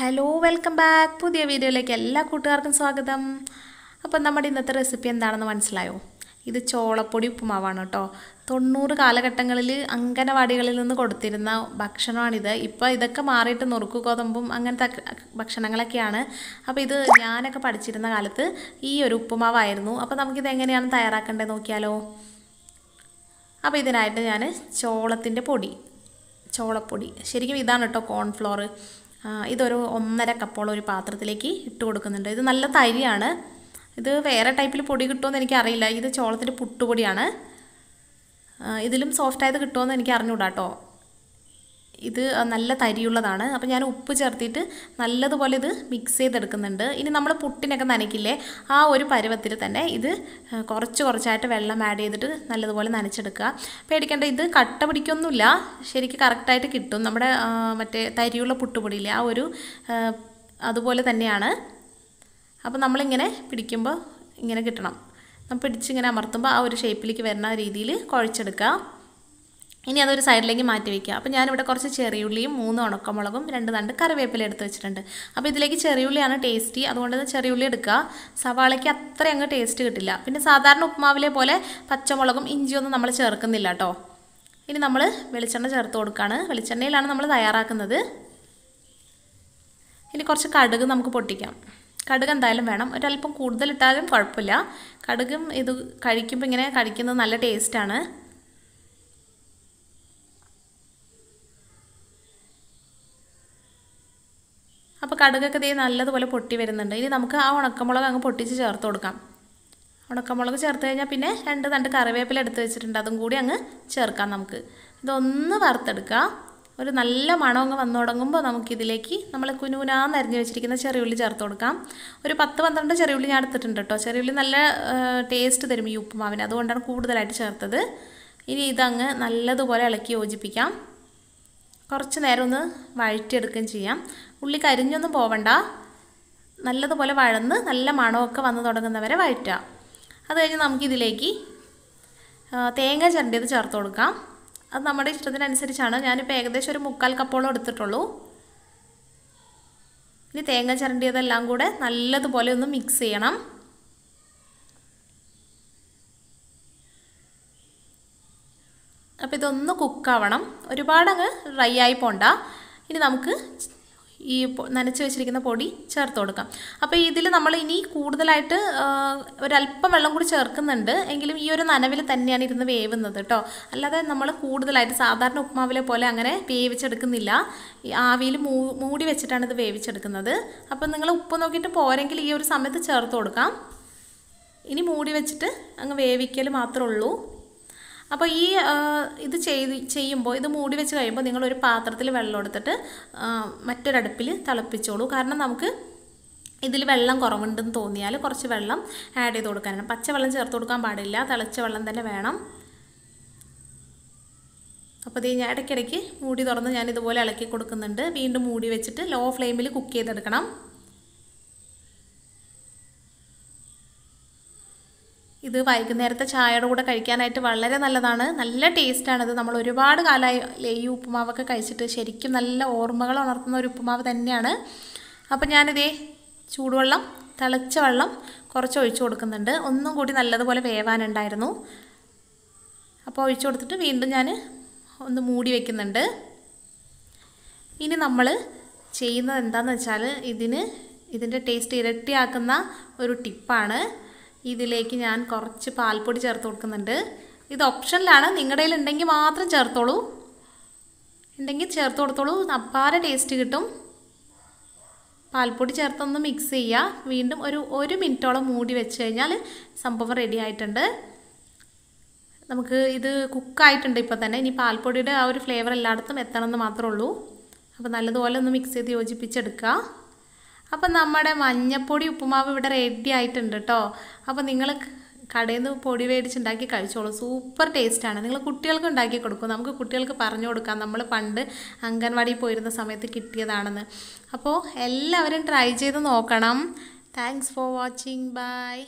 hello welcome back പുതിയ വീഡിയോയിലേക്ക് എല്ലാ കൂട്ടുകാർക്കും സ്വാഗതം അപ്പം നമ്മുടെ ഇന്നത്തെ റെസിപ്പി എന്താണെന്ന് മനസ്സിലായോ ഇത് ചോളപ്പൊടി ഉപ്പുമാവാണ് കേട്ടോ തൊണ്ണൂറ് കാലഘട്ടങ്ങളിൽ അംഗനവാടികളിൽ നിന്ന് കൊടുത്തിരുന്ന ഭക്ഷണമാണിത് ഇപ്പോൾ ഇതൊക്കെ മാറിയിട്ട് നുറുക്കു ഗോതമ്പും അങ്ങനത്തെ ഭക്ഷണങ്ങളൊക്കെയാണ് അപ്പോൾ ഇത് ഞാനൊക്കെ പഠിച്ചിരുന്ന കാലത്ത് ഈ ഒരു ഉപ്പുമാവായിരുന്നു അപ്പോൾ നമുക്കിത് എങ്ങനെയാണ് തയ്യാറാക്കേണ്ടത് നോക്കിയാലോ അപ്പോൾ ഇതിനായിട്ട് ഞാൻ ചോളത്തിൻ്റെ പൊടി ചോളപ്പൊടി ശരിക്കും ഇതാണ് കേട്ടോ കോൺഫ്ലോർ ഇതൊരു ഒന്നര കപ്പോളം ഒരു പാത്രത്തിലേക്ക് ഇട്ട് കൊടുക്കുന്നുണ്ട് ഇത് നല്ല തരിയാണ് ഇത് വേറെ ടൈപ്പിൽ പൊടി കിട്ടുമെന്ന് എനിക്കറിയില്ല ഇത് ചോളത്തിൻ്റെ പുട്ടുപൊടിയാണ് ഇതിലും സോഫ്റ്റായത് കിട്ടുമെന്ന് എനിക്ക് അറിഞ്ഞുകൂടാ കേട്ടോ ഇത് നല്ല തരിയുള്ളതാണ് അപ്പോൾ ഞാൻ ഉപ്പ് ചേർത്തിട്ട് നല്ലതുപോലെ ഇത് മിക്സ് ചെയ്തെടുക്കുന്നുണ്ട് ഇനി നമ്മൾ പുട്ടിനൊക്കെ നനയ്ക്കില്ലേ ആ ഒരു പരുവത്തിൽ തന്നെ ഇത് കുറച്ച് കുറച്ചായിട്ട് വെള്ളം ആഡ് ചെയ്തിട്ട് നല്ലതുപോലെ നനച്ചെടുക്കുക പേടിക്കേണ്ട ഇത് കട്ട പിടിക്കൊന്നുമില്ല ശരിക്കും കറക്റ്റായിട്ട് കിട്ടും നമ്മുടെ മറ്റേ തരിയുള്ള പുട്ടുപൊടിയില്ലേ ആ ഒരു അതുപോലെ തന്നെയാണ് അപ്പോൾ നമ്മളിങ്ങനെ പിടിക്കുമ്പോൾ ഇങ്ങനെ കിട്ടണം പിടിച്ചിങ്ങനെ അമർത്തുമ്പോൾ ആ ഒരു ഷേപ്പിലേക്ക് വരുന്ന രീതിയിൽ കുഴച്ചെടുക്കുക ഇനി അതൊരു സൈഡിലേക്ക് മാറ്റി വയ്ക്കുക അപ്പോൾ ഞാനിവിടെ കുറച്ച് ചെറിയുള്ളിയും മൂന്ന് ഉണക്കമുളകും രണ്ട് രണ്ട് കറിവേപ്പില എടുത്ത് വെച്ചിട്ടുണ്ട് അപ്പോൾ ഇതിലേക്ക് ചെറിയുള്ളിയാണ് ടേസ്റ്റി അതുകൊണ്ട് തന്നെ ചെറിയുള്ളി എടുക്കുക സവാളയ്ക്ക് അത്ര അങ്ങ് ടേസ്റ്റ് കിട്ടില്ല പിന്നെ സാധാരണ ഉപ്മാവിലെ പോലെ പച്ചമുളകും ഇഞ്ചിയൊന്നും നമ്മൾ ചേർക്കുന്നില്ല കേട്ടോ ഇനി നമ്മൾ വെളിച്ചെണ്ണ ചേർത്ത് കൊടുക്കുകയാണ് വെളിച്ചെണ്ണയിലാണ് നമ്മൾ തയ്യാറാക്കുന്നത് ഇനി കുറച്ച് കടുക് നമുക്ക് പൊട്ടിക്കാം കടുക് എന്തായാലും വേണം ഒരല്പം കൂടുതലിട്ടാലും കുഴപ്പമില്ല കടുകും ഇത് കഴിക്കുമ്പോൾ ഇങ്ങനെ കഴിക്കുന്നത് നല്ല ടേസ്റ്റാണ് അപ്പോൾ കടുകൊക്കെ ദേ നല്ലതുപോലെ പൊട്ടി വരുന്നുണ്ട് ഇനി നമുക്ക് ആ ഉണക്കമുളക് അങ്ങ് പൊട്ടിച്ച് ചേർത്ത് കൊടുക്കാം ഉണക്കമുളക് ചേർത്ത് കഴിഞ്ഞാൽ പിന്നെ രണ്ട് രണ്ട് കറിവേപ്പില എടുത്ത് വെച്ചിട്ടുണ്ട് അതും കൂടി അങ്ങ് ചേർക്കാം നമുക്ക് ഇതൊന്ന് വറുത്തെടുക്കാം ഒരു നല്ല മണം അങ്ങ് വന്നു തുടങ്ങുമ്പോൾ നമുക്കിതിലേക്ക് നമ്മൾ കുനുകുനാന്ന് അരിഞ്ഞ് വെച്ചിരിക്കുന്ന ചെറിയുള്ളി ചേർത്ത് കൊടുക്കാം ഒരു പത്ത് പന്ത്രണ്ട് ചെറിയുള്ളി ഞാൻ എടുത്തിട്ടുണ്ട് കേട്ടോ ചെറിയുള്ളി നല്ല ടേസ്റ്റ് തരും ഈ ഉപ്പുമാവിന് അതുകൊണ്ടാണ് കൂടുതലായിട്ട് ചേർത്തത് ഇനി ഇതങ്ങ് നല്ലതുപോലെ ഇളക്കി യോജിപ്പിക്കാം കുറച്ച് നേരം ഒന്ന് വഴറ്റിയെടുക്കുകയും ചെയ്യാം ഉള്ളി കരിഞ്ഞൊന്നും പോവണ്ട നല്ലതുപോലെ വഴന്ന് നല്ല മണമൊക്കെ വന്ന് തുടങ്ങുന്നവരെ വഴറ്റുക അത് കഴിഞ്ഞ് നമുക്കിതിലേക്ക് തേങ്ങ ചിരണ്ടിയത് ചേർത്ത് കൊടുക്കാം അത് നമ്മുടെ ഇഷ്ടത്തിനനുസരിച്ചാണ് ഞാനിപ്പോൾ ഏകദേശം ഒരു മുക്കാൽ കപ്പോളം എടുത്തിട്ടുള്ളൂ ഇനി തേങ്ങ ചിരണ്ടിയതെല്ലാം കൂടെ നല്ലതുപോലെ ഒന്ന് മിക്സ് ചെയ്യണം അപ്പോൾ ഇതൊന്ന് കുക്കാവണം ഒരുപാടങ്ങ് ഡ്രൈ ആയി പോണ്ട ഇനി നമുക്ക് ഈ നനച്ച് വെച്ചിരിക്കുന്ന പൊടി ചേർത്ത് കൊടുക്കാം അപ്പോൾ ഇതിൽ നമ്മൾ ഇനി കൂടുതലായിട്ട് ഒരല്പം വെള്ളം കൂടി ചേർക്കുന്നുണ്ട് എങ്കിലും ഈ ഒരു നനവിൽ തന്നെയാണ് ഇരുന്ന് വേവുന്നത് കേട്ടോ അല്ലാതെ നമ്മൾ കൂടുതലായിട്ട് സാധാരണ ഉപ്മാവിലെ പോലെ അങ്ങനെ വേവിച്ചെടുക്കുന്നില്ല ഈ ആവിയിൽ മൂടി വെച്ചിട്ടാണ് ഇത് വേവിച്ചെടുക്കുന്നത് അപ്പോൾ നിങ്ങൾ ഉപ്പ് നോക്കിയിട്ട് പോരെങ്കിൽ ഈ ഒരു സമയത്ത് ചേർത്ത് കൊടുക്കാം ഇനി മൂടി വെച്ചിട്ട് അങ്ങ് വേവിക്കൽ മാത്രമേ ഉള്ളൂ അപ്പോൾ ഈ ഇത് ചെയ്ത് ചെയ്യുമ്പോൾ ഇത് മൂടി വെച്ച് കഴിയുമ്പോൾ നിങ്ങളൊരു പാത്രത്തിൽ വെള്ളം എടുത്തിട്ട് മറ്റൊരടുപ്പിൽ തിളപ്പിച്ചോളൂ കാരണം നമുക്ക് ഇതിൽ വെള്ളം കുറവുണ്ടെന്ന് തോന്നിയാൽ കുറച്ച് വെള്ളം ആഡ് ചെയ്ത് കൊടുക്കാനാണ് പച്ചവെള്ളം ചേർത്ത് കൊടുക്കാൻ പാടില്ല തിളച്ച വെള്ളം തന്നെ വേണം അപ്പോൾ ഇത് ഞാൻ ഇടയ്ക്കിടയ്ക്ക് മൂടി തുറന്ന് ഞാൻ ഇതുപോലെ ഇളക്കി കൊടുക്കുന്നുണ്ട് വീണ്ടും മൂടി വെച്ചിട്ട് ലോ ഫ്ലെയിമിൽ കുക്ക് ചെയ്തെടുക്കണം ഇത് വൈകുന്നേരത്തെ ചായയുടെ കൂടെ കഴിക്കാനായിട്ട് വളരെ നല്ലതാണ് നല്ല ടേസ്റ്റാണ് ഇത് നമ്മൾ ഒരുപാട് കാലമായി ഈ ഉപ്പുമാവൊക്കെ കഴിച്ചിട്ട് ശരിക്കും നല്ല ഓർമ്മകൾ ഉണർത്തുന്ന ഒരു ഉപ്പുമാവ് തന്നെയാണ് അപ്പം ഞാനിതേ ചൂടുവെള്ളം തിളച്ച വെള്ളം കുറച്ച് ഒഴിച്ചു കൊടുക്കുന്നുണ്ട് ഒന്നും കൂടി നല്ലതുപോലെ വേവാനുണ്ടായിരുന്നു അപ്പോൾ ഒഴിച്ചു കൊടുത്തിട്ട് വീണ്ടും ഞാൻ ഒന്ന് മൂടി വയ്ക്കുന്നുണ്ട് ഇനി നമ്മൾ ചെയ്യുന്നത് എന്താണെന്ന് വെച്ചാൽ ഇതിന് ഇതിൻ്റെ ടേസ്റ്റ് ഇരട്ടിയാക്കുന്ന ഒരു ടിപ്പാണ് ഇതിലേക്ക് ഞാൻ കുറച്ച് പാൽപ്പൊടി ചേർത്ത് കൊടുക്കുന്നുണ്ട് ഇത് ഓപ്ഷനിലാണ് നിങ്ങളുടെ കയ്യിൽ ഉണ്ടെങ്കിൽ മാത്രം ചേർത്തോളൂ ഉണ്ടെങ്കിൽ ചേർത്ത് കൊടുത്തോളൂ അപ്പാര ടേസ്റ്റ് കിട്ടും പാൽപ്പൊടി ചേർത്തൊന്ന് മിക്സ് ചെയ്യുക വീണ്ടും ഒരു ഒരു മിനിറ്റോളം മൂടി വെച്ച് കഴിഞ്ഞാൽ സംഭവം റെഡി ആയിട്ടുണ്ട് നമുക്ക് ഇത് കുക്കായിട്ടുണ്ട് ഇപ്പോൾ തന്നെ ഇനി പാൽപ്പൊടിയുടെ ആ ഒരു ഫ്ലേവർ എല്ലായിടത്തും എത്തണമെന്ന് മാത്രമേ ഉള്ളൂ അപ്പോൾ നല്ലതുപോലെ ഒന്ന് മിക്സ് ചെയ്ത് യോജിപ്പിച്ചെടുക്കുക അപ്പം നമ്മുടെ മഞ്ഞപ്പൊടി ഉപ്പുമാവ് ഇവിടെ റെഡി ആയിട്ടുണ്ട് കേട്ടോ അപ്പോൾ നിങ്ങൾ കടയിൽ നിന്ന് പൊടി മേടിച്ചുണ്ടാക്കി കഴിച്ചോളൂ സൂപ്പർ ടേസ്റ്റാണ് നിങ്ങൾ കുട്ടികൾക്ക് ഉണ്ടാക്കി കൊടുക്കും നമുക്ക് കുട്ടികൾക്ക് പറഞ്ഞു കൊടുക്കാം നമ്മൾ പണ്ട് അംഗൻവാടിയിൽ പോയിരുന്ന സമയത്ത് കിട്ടിയതാണെന്ന് അപ്പോൾ എല്ലാവരും ട്രൈ ചെയ്ത് നോക്കണം താങ്ക്സ് ഫോർ വാച്ചിങ് ബൈ